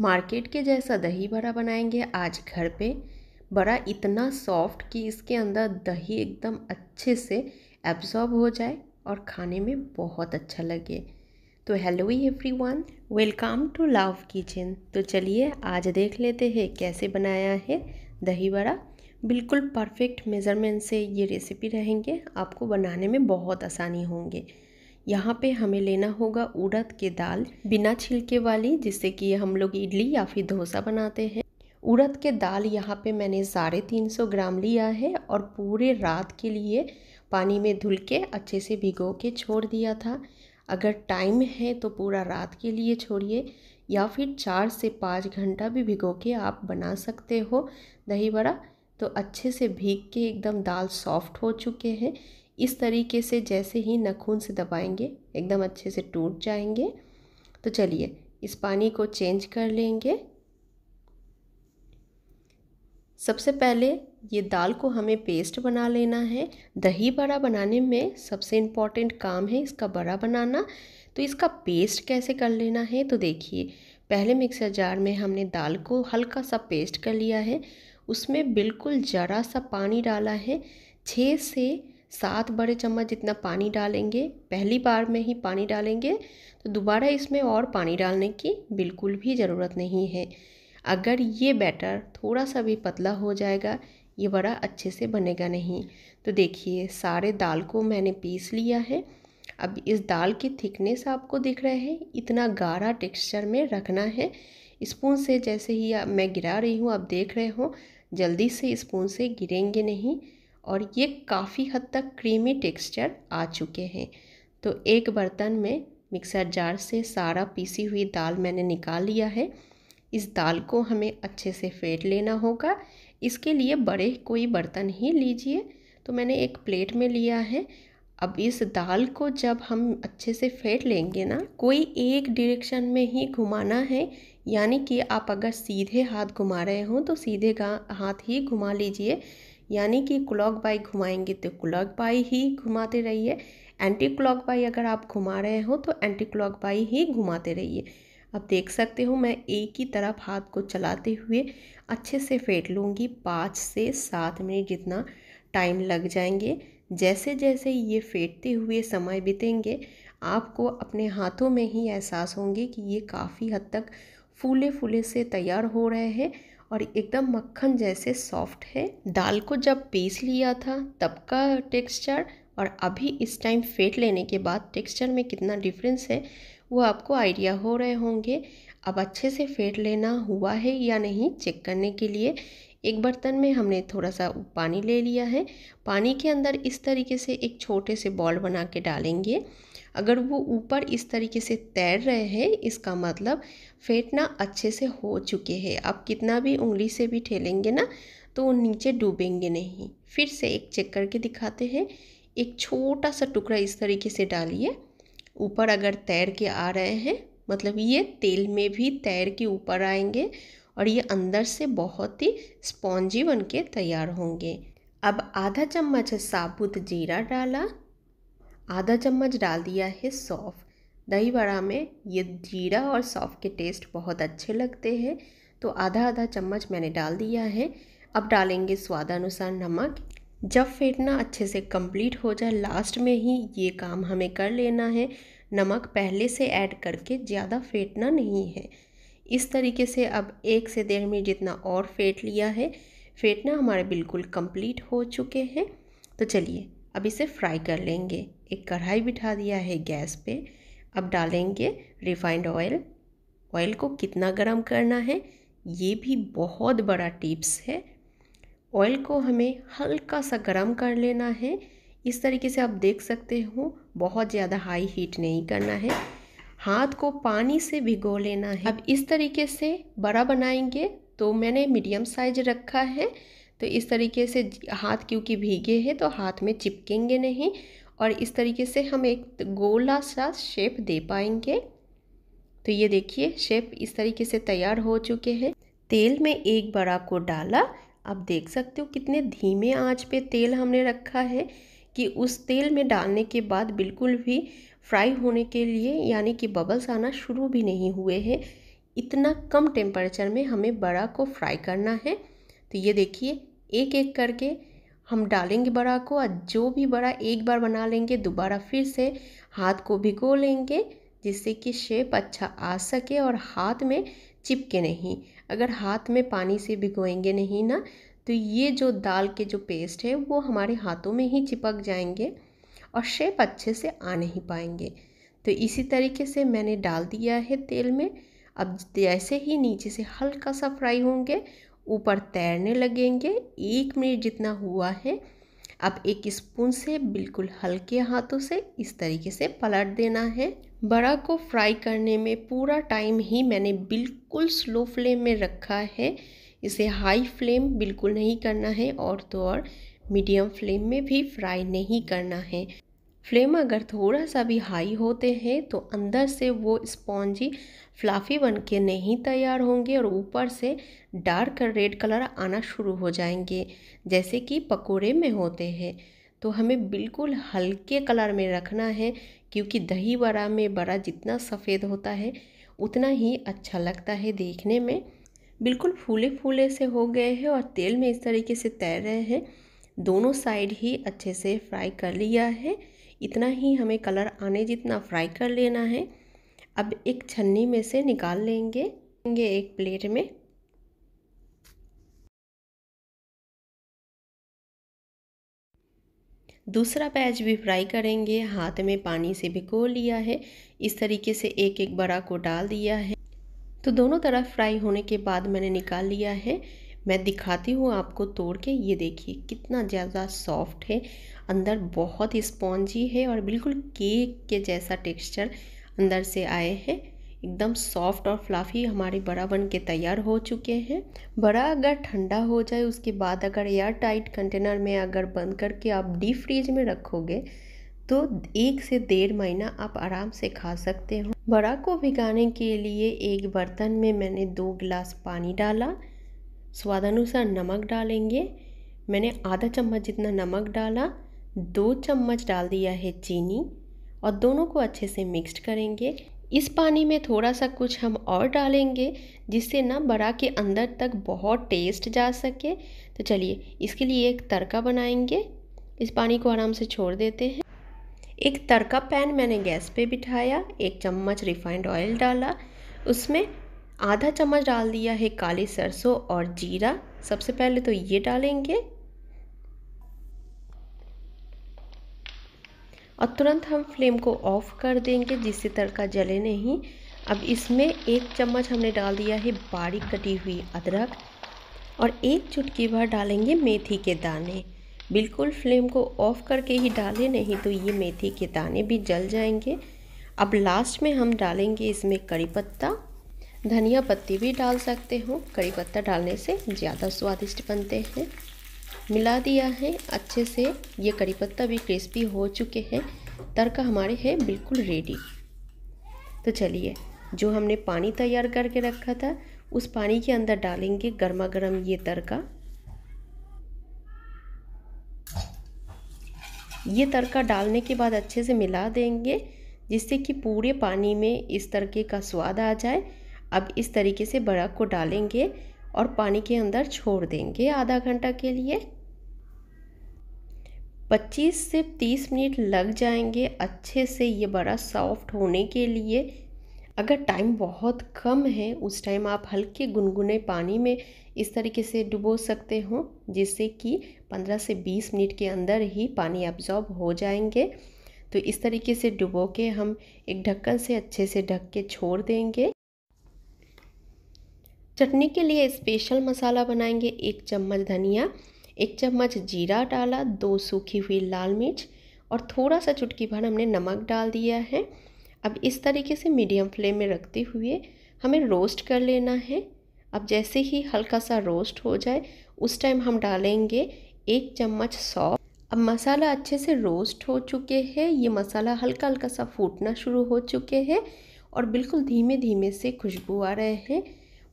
market के जैसा दही बड़ा बनाएंगे आज घर पे बड़ा इतना सॉफ्ट कि इसके अंदर दही एकदम अच्छे से एब्जॉर्ब हो जाए और खाने में बहुत अच्छा लगे तो hello everyone welcome to love kitchen तो चलिए आज देख लेते हैं कैसे बनाया है दही बड़ा बिल्कुल परफेक्ट मेज़रमेंट से ये रेसिपी रहेंगे आपको बनाने में बहुत आसानी होंगे यहाँ पे हमें लेना होगा उड़द के दाल बिना छिलके वाली जिससे कि हम लोग इडली या फिर डोसा बनाते हैं उड़द के दाल यहाँ पे मैंने साढ़े तीन सौ ग्राम लिया है और पूरे रात के लिए पानी में धुल के अच्छे से भिगो के छोड़ दिया था अगर टाइम है तो पूरा रात के लिए छोड़िए या फिर चार से पाँच घंटा भी भिगो के आप बना सकते हो दही बड़ा तो अच्छे से भीग के एकदम दाल सॉफ्ट हो चुके हैं इस तरीके से जैसे ही नाखून से दबाएंगे एकदम अच्छे से टूट जाएंगे तो चलिए इस पानी को चेंज कर लेंगे सबसे पहले ये दाल को हमें पेस्ट बना लेना है दही बड़ा बनाने में सबसे इम्पॉर्टेंट काम है इसका बड़ा बनाना तो इसका पेस्ट कैसे कर लेना है तो देखिए पहले मिक्सर जार में हमने दाल को हल्का सा पेस्ट कर लिया है उसमें बिल्कुल ज़रा सा पानी डाला है छः से सात बड़े चम्मच जितना पानी डालेंगे पहली बार में ही पानी डालेंगे तो दोबारा इसमें और पानी डालने की बिल्कुल भी ज़रूरत नहीं है अगर ये बैटर थोड़ा सा भी पतला हो जाएगा ये बड़ा अच्छे से बनेगा नहीं तो देखिए सारे दाल को मैंने पीस लिया है अब इस दाल की थिकनेस आपको दिख रहा है इतना गाढ़ा टेक्सचर में रखना है स्पून से जैसे ही मैं गिरा रही हूँ आप देख रहे हो जल्दी से स्पून से गिरेंगे नहीं और ये काफ़ी हद तक क्रीमी टेक्सचर आ चुके हैं तो एक बर्तन में मिक्सर जार से सारा पीसी हुई दाल मैंने निकाल लिया है इस दाल को हमें अच्छे से फेंट लेना होगा इसके लिए बड़े कोई बर्तन ही लीजिए तो मैंने एक प्लेट में लिया है अब इस दाल को जब हम अच्छे से फेंट लेंगे ना कोई एक डायरेक्शन में ही घुमाना है यानी कि आप अगर सीधे हाथ घुमा रहे हों तो सीधे हाथ ही घुमा लीजिए यानी कि क्लॉक बाई घुमाएंगे तो क्लॉक बाई ही घुमाते रहिए एंटी क्लॉक बाई अगर आप घुमा रहे हो तो एंटी क्लॉक बाई ही घुमाते रहिए अब देख सकते हो मैं एक ही तरफ हाथ को चलाते हुए अच्छे से फेंट लूँगी पाँच से सात मिनट जितना टाइम लग जाएंगे जैसे जैसे ये फेंटते हुए समय बीतेंगे आपको अपने हाथों में ही एहसास होंगे कि ये काफ़ी हद तक फूले फूले से तैयार हो रहे हैं और एकदम मक्खन जैसे सॉफ्ट है दाल को जब पीस लिया था तब का टेक्सचर और अभी इस टाइम फेंट लेने के बाद टेक्सचर में कितना डिफरेंस है वो आपको आइडिया हो रहे होंगे अब अच्छे से फेट लेना हुआ है या नहीं चेक करने के लिए एक बर्तन में हमने थोड़ा सा पानी ले लिया है पानी के अंदर इस तरीके से एक छोटे से बॉल बना के डालेंगे अगर वो ऊपर इस तरीके से तैर रहे हैं इसका मतलब फेंटना अच्छे से हो चुके हैं आप कितना भी उंगली से भी ठेलेंगे ना तो वो नीचे डूबेंगे नहीं फिर से एक चेक करके दिखाते हैं एक छोटा सा टुकड़ा इस तरीके से डालिए ऊपर अगर तैर के आ रहे हैं मतलब ये तेल में भी तैर के ऊपर आएंगे और ये अंदर से बहुत ही स्पॉन्जी बन के तैयार होंगे अब आधा चम्मच साबुत जीरा डाला आधा चम्मच डाल दिया है सौफ़ दही बड़ा में ये जीरा और सौफ़ के टेस्ट बहुत अच्छे लगते हैं तो आधा आधा चम्मच मैंने डाल दिया है अब डालेंगे स्वादानुसार नमक जब फेंटना अच्छे से कंप्लीट हो जाए लास्ट में ही ये काम हमें कर लेना है नमक पहले से ऐड करके ज़्यादा फेंटना नहीं है इस तरीके से अब एक से डेढ़ मिनट जितना और फेंट लिया है फेंटना हमारे बिल्कुल कंप्लीट हो चुके हैं तो चलिए अब इसे फ्राई कर लेंगे एक कढ़ाई बिठा दिया है गैस पे अब डालेंगे रिफाइंड ऑयल ऑयल को कितना गर्म करना है ये भी बहुत बड़ा टिप्स है ऑयल को हमें हल्का सा गर्म कर लेना है इस तरीके से आप देख सकते हो बहुत ज़्यादा हाई हीट नहीं करना है हाथ को पानी से भिगो लेना है अब इस तरीके से बड़ा बनाएंगे तो मैंने मीडियम साइज रखा है तो इस तरीके से हाथ क्योंकि भीगे हैं तो हाथ में चिपकेंगे नहीं और इस तरीके से हम एक गोला सा शेप दे पाएंगे तो ये देखिए शेप इस तरीके से तैयार हो चुके हैं तेल में एक बड़ा को डाला आप देख सकते हो कितने धीमे आंच पे तेल हमने रखा है कि उस तेल में डालने के बाद बिल्कुल भी फ्राई होने के लिए यानी कि बबल्स आना शुरू भी नहीं हुए हैं इतना कम टेम्परेचर में हमें बड़ा को फ्राई करना है तो ये देखिए एक एक करके हम डालेंगे बड़ा को और जो भी बड़ा एक बार बना लेंगे दोबारा फिर से हाथ को भिगो लेंगे जिससे कि शेप अच्छा आ सके और हाथ में चिपके नहीं अगर हाथ में पानी से भिगोएंगे नहीं ना तो ये जो दाल के जो पेस्ट है वो हमारे हाथों में ही चिपक जाएंगे और शेप अच्छे से आ नहीं पाएंगे तो इसी तरीके से मैंने डाल दिया है तेल में अब जैसे ही नीचे से हल्का सा फ्राई होंगे ऊपर तैरने लगेंगे एक मिनट जितना हुआ है अब एक स्पून से बिल्कुल हल्के हाथों से इस तरीके से पलट देना है बड़ा को फ्राई करने में पूरा टाइम ही मैंने बिल्कुल स्लो फ्लेम में रखा है इसे हाई फ्लेम बिल्कुल नहीं करना है और तो और मीडियम फ्लेम में भी फ्राई नहीं करना है फ्लेम अगर थोड़ा सा भी हाई होते हैं तो अंदर से वो स्पॉन्जी फ्लाफ़ी बन के नहीं तैयार होंगे और ऊपर से डार्क रेड कलर आना शुरू हो जाएंगे जैसे कि पकोड़े में होते हैं तो हमें बिल्कुल हल्के कलर में रखना है क्योंकि दही बड़ा में बड़ा जितना सफ़ेद होता है उतना ही अच्छा लगता है देखने में बिल्कुल फूले फूले से हो गए हैं और तेल में इस तरीके से तैर रहे हैं दोनों साइड ही अच्छे से फ्राई कर लिया है इतना ही हमें कलर आने जितना फ्राई कर लेना है अब एक छन्नी में से निकाल लेंगे एक प्लेट में दूसरा पैच भी फ्राई करेंगे हाथ में पानी से भिगो लिया है इस तरीके से एक एक बड़ा को डाल दिया है तो दोनों तरफ फ्राई होने के बाद मैंने निकाल लिया है मैं दिखाती हूँ आपको तोड़ के ये देखिए कितना ज़्यादा सॉफ्ट है अंदर बहुत ही स्पॉन्जी है और बिल्कुल केक के जैसा टेक्सचर अंदर से आए हैं एकदम सॉफ्ट और फ्लाफी हमारे बड़ा बन के तैयार हो चुके हैं बड़ा अगर ठंडा हो जाए उसके बाद अगर एयर टाइट कंटेनर में अगर बंद करके आप डीप फ्रीज में रखोगे तो एक से डेढ़ महीना आप आराम से खा सकते हो बड़ा को भिगाने के लिए एक बर्तन में मैंने दो गिलास पानी डाला स्वादानुसार नमक डालेंगे मैंने आधा चम्मच जितना नमक डाला दो चम्मच डाल दिया है चीनी और दोनों को अच्छे से मिक्स करेंगे इस पानी में थोड़ा सा कुछ हम और डालेंगे जिससे ना बड़ा के अंदर तक बहुत टेस्ट जा सके तो चलिए इसके लिए एक तड़का बनाएंगे इस पानी को आराम से छोड़ देते हैं एक तड़का पैन मैंने गैस पे बिठाया एक चम्मच रिफाइंड ऑयल डाला उसमें आधा चम्मच डाल दिया है काली सरसों और जीरा सबसे पहले तो ये डालेंगे और तुरंत हम फ्लेम को ऑफ कर देंगे जिससे तड़का जले नहीं अब इसमें एक चम्मच हमने डाल दिया है बारीक कटी हुई अदरक और एक चुटकी भर डालेंगे मेथी के दाने बिल्कुल फ्लेम को ऑफ़ करके ही डालें नहीं तो ये मेथी के दाने भी जल जाएंगे अब लास्ट में हम डालेंगे इसमें करी पत्ता धनिया पत्ती भी डाल सकते हो कड़ी पत्ता डालने से ज़्यादा स्वादिष्ट बनते हैं मिला दिया है अच्छे से ये कड़ी पत्ता भी क्रिस्पी हो चुके हैं तड़का हमारे है बिल्कुल रेडी तो चलिए जो हमने पानी तैयार करके रखा था उस पानी के अंदर डालेंगे गर्मा गर्म ये तड़का ये तड़का डालने के बाद अच्छे से मिला देंगे जिससे कि पूरे पानी में इस तड़के का स्वाद आ जाए अब इस तरीके से बड़ा को डालेंगे और पानी के अंदर छोड़ देंगे आधा घंटा के लिए 25 से 30 मिनट लग जाएंगे अच्छे से ये बड़ा सॉफ्ट होने के लिए अगर टाइम बहुत कम है उस टाइम आप हल्के गुनगुने पानी में इस तरीके से डुबो सकते हो जिससे कि 15 से 20 मिनट के अंदर ही पानी अब्ज़ॉर्ब हो जाएंगे तो इस तरीके से डुबो के हम एक ढक्कन से अच्छे से ढक के छोड़ देंगे चटनी के लिए स्पेशल मसाला बनाएंगे एक चम्मच धनिया एक चम्मच जीरा डाला दो सूखी हुई लाल मिर्च और थोड़ा सा चुटकी भर हमने नमक डाल दिया है अब इस तरीके से मीडियम फ्लेम में रखते हुए हमें रोस्ट कर लेना है अब जैसे ही हल्का सा रोस्ट हो जाए उस टाइम हम डालेंगे एक चम्मच सौंफ अब मसाला अच्छे से रोस्ट हो चुके हैं ये मसाला हल्का हल्का सा फूटना शुरू हो चुके हैं और बिल्कुल धीमे धीमे से खुशबू आ रहे हैं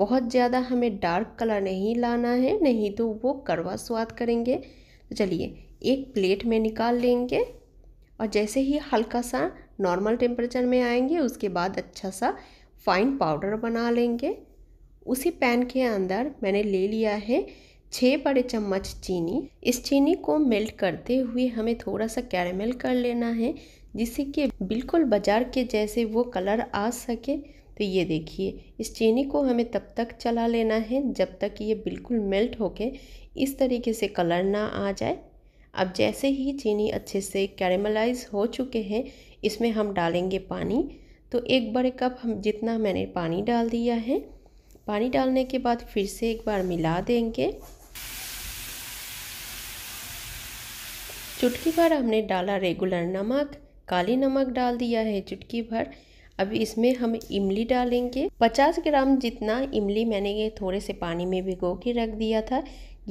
बहुत ज़्यादा हमें डार्क कलर नहीं लाना है नहीं तो वो कड़वा स्वाद करेंगे तो चलिए एक प्लेट में निकाल लेंगे और जैसे ही हल्का सा नॉर्मल टेम्परेचर में आएंगे उसके बाद अच्छा सा फाइन पाउडर बना लेंगे उसी पैन के अंदर मैंने ले लिया है छः बड़े चम्मच चीनी इस चीनी को मेल्ट करते हुए हमें थोड़ा सा कैरेमल कर लेना है जिससे कि बिल्कुल बाजार के जैसे वो कलर आ सके तो ये देखिए इस चीनी को हमें तब तक चला लेना है जब तक ये बिल्कुल मेल्ट होके इस तरीके से कलर ना आ जाए अब जैसे ही चीनी अच्छे से कैरेमलाइज हो चुके हैं इसमें हम डालेंगे पानी तो एक बड़े कप हम जितना मैंने पानी डाल दिया है पानी डालने के बाद फिर से एक बार मिला देंगे चुटकी भर हमने डाला रेगुलर नमक काली नमक डाल दिया है चुटकी भर अब इसमें हम इमली डालेंगे 50 ग्राम जितना इमली मैंने ये थोड़े से पानी में भिगो के रख दिया था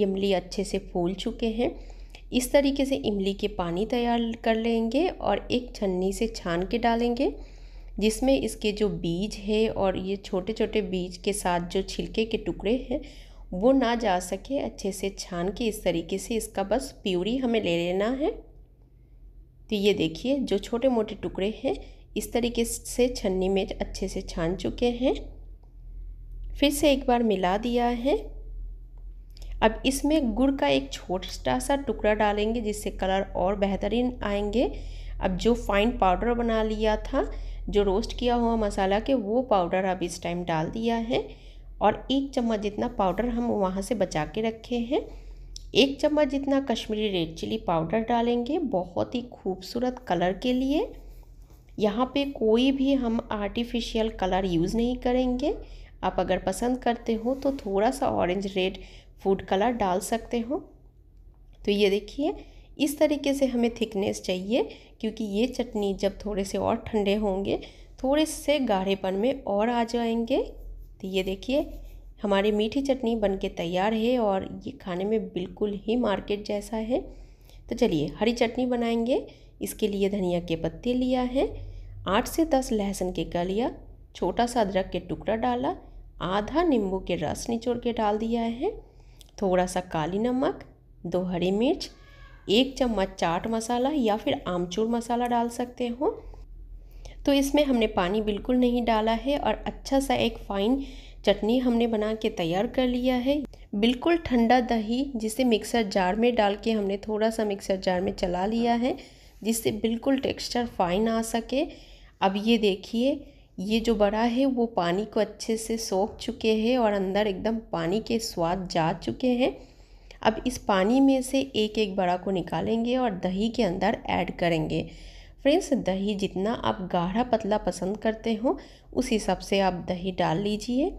इमली अच्छे से फूल चुके हैं इस तरीके से इमली के पानी तैयार कर लेंगे और एक छन्नी से छान के डालेंगे जिसमें इसके जो बीज है और ये छोटे छोटे बीज के साथ जो छिलके के टुकड़े हैं वो ना जा सके अच्छे से छान के इस तरीके से इसका बस प्यूरी हमें ले लेना है तो ये देखिए जो छोटे मोटे टुकड़े हैं इस तरीके से छन्नी में अच्छे से छान चुके हैं फिर से एक बार मिला दिया है अब इसमें गुड़ का एक छोटा सा टुकड़ा डालेंगे जिससे कलर और बेहतरीन आएंगे अब जो फाइन पाउडर बना लिया था जो रोस्ट किया हुआ मसाला के वो पाउडर अब इस टाइम डाल दिया है और एक चम्मच जितना पाउडर हम वहाँ से बचा के रखे हैं एक चम्मच जितना कश्मीरी रेड चिली पाउडर डालेंगे बहुत ही खूबसूरत कलर के लिए यहाँ पे कोई भी हम आर्टिफिशियल कलर यूज़ नहीं करेंगे आप अगर पसंद करते हो तो थोड़ा सा ऑरेंज रेड फूड कलर डाल सकते हो तो ये देखिए इस तरीके से हमें थिकनेस चाहिए क्योंकि ये चटनी जब थोड़े से और ठंडे होंगे थोड़े से गाढ़ेपन में और आ जाएंगे तो ये देखिए हमारी मीठी चटनी बन के तैयार है और ये खाने में बिल्कुल ही मार्केट जैसा है तो चलिए हरी चटनी बनाएंगे इसके लिए धनिया के पत्ते लिया है आठ से दस लहसुन के कलिया छोटा सा अदरक के टुकड़ा डाला आधा नींबू के रस निचोड़ के डाल दिया है थोड़ा सा काली नमक दो हरी मिर्च एक चम्मच चाट मसाला या फिर आमचूर मसाला डाल सकते हो तो इसमें हमने पानी बिल्कुल नहीं डाला है और अच्छा सा एक फाइन चटनी हमने बना के तैयार कर लिया है बिल्कुल ठंडा दही जिसे मिक्सर जार में डाल के हमने थोड़ा सा मिक्सर जार में चला लिया है जिससे बिल्कुल टेक्सचर फाइन आ सके अब ये देखिए ये जो बड़ा है वो पानी को अच्छे से सोख चुके हैं और अंदर एकदम पानी के स्वाद जा चुके हैं अब इस पानी में से एक एक बड़ा को निकालेंगे और दही के अंदर ऐड करेंगे फ्रेंड्स दही जितना आप गाढ़ा पतला पसंद करते हो उस हिसाब से आप दही डाल लीजिए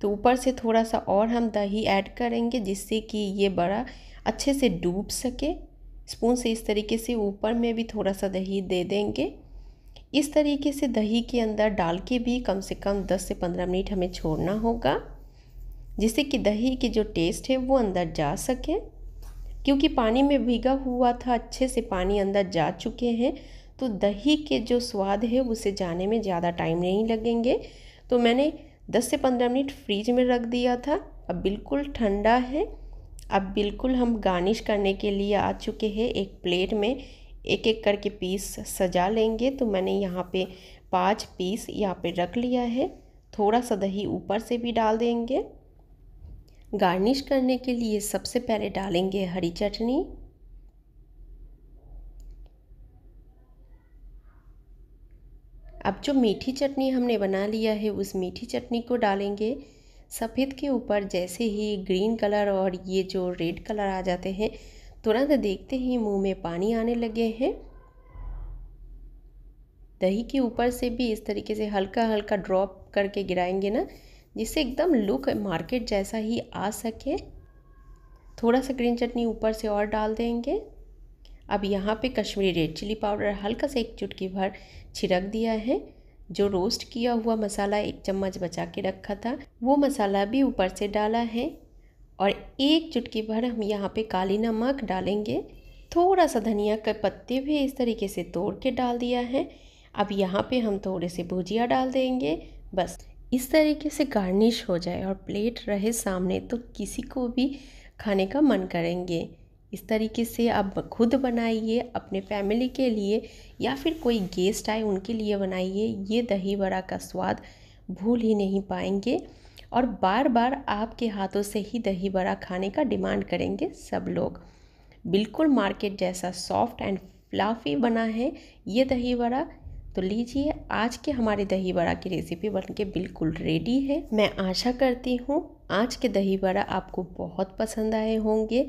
तो ऊपर से थोड़ा सा और हम दही ऐड करेंगे जिससे कि ये बड़ा अच्छे से डूब सके स्पून से इस तरीके से ऊपर में भी थोड़ा सा दही दे देंगे इस तरीके से दही के अंदर डाल के भी कम से कम 10 से 15 मिनट हमें छोड़ना होगा जिससे कि दही की जो टेस्ट है वो अंदर जा सके क्योंकि पानी में भीगा हुआ था अच्छे से पानी अंदर जा चुके हैं तो दही के जो स्वाद है उसे जाने में ज़्यादा टाइम नहीं लगेंगे तो मैंने 10 से 15 मिनट फ्रिज में रख दिया था अब बिल्कुल ठंडा है अब बिल्कुल हम गार्निश करने के लिए आ चुके हैं एक प्लेट में एक एक करके पीस सजा लेंगे तो मैंने यहाँ पे पांच पीस यहाँ पे रख लिया है थोड़ा सा दही ऊपर से भी डाल देंगे गार्निश करने के लिए सबसे पहले डालेंगे हरी चटनी अब जो मीठी चटनी हमने बना लिया है उस मीठी चटनी को डालेंगे सफ़ेद के ऊपर जैसे ही ग्रीन कलर और ये जो रेड कलर आ जाते हैं तुरंत देखते ही मुंह में पानी आने लगे हैं दही के ऊपर से भी इस तरीके से हल्का हल्का ड्रॉप करके गिराएंगे ना जिससे एकदम लुक मार्केट जैसा ही आ सके थोड़ा सा ग्रीन चटनी ऊपर से और डाल देंगे अब यहाँ पे कश्मीरी रेड चिली पाउडर हल्का सा एक चुटकी भर छिड़क दिया है जो रोस्ट किया हुआ मसाला एक चम्मच बचा के रखा था वो मसाला भी ऊपर से डाला है और एक चुटकी भर हम यहाँ पे काली नमक डालेंगे थोड़ा सा धनिया के पत्ते भी इस तरीके से तोड़ के डाल दिया है अब यहाँ पे हम थोड़े से भुजिया डाल देंगे बस इस तरीके से गार्निश हो जाए और प्लेट रहे सामने तो किसी को भी खाने का मन करेंगे इस तरीके से आप खुद बनाइए अपने फैमिली के लिए या फिर कोई गेस्ट आए उनके लिए बनाइए ये दही बड़ा का स्वाद भूल ही नहीं पाएंगे और बार बार आपके हाथों से ही दही बड़ा खाने का डिमांड करेंगे सब लोग बिल्कुल मार्केट जैसा सॉफ्ट एंड फ्लाफी बना है ये दही बड़ा तो लीजिए आज के हमारे दही बड़ा की रेसिपी बन के बिल्कुल रेडी है मैं आशा करती हूँ आज के दही बड़ा आपको बहुत पसंद आए होंगे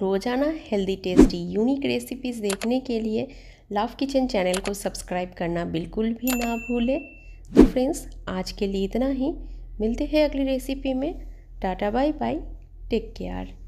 रोज़ाना हेल्दी टेस्टी यूनिक रेसिपीज़ देखने के लिए लव किचन चैनल को सब्सक्राइब करना बिल्कुल भी ना भूलें तो फ्रेंड्स आज के लिए इतना ही मिलते हैं अगली रेसिपी में टाटा बाय बाय टेक केयर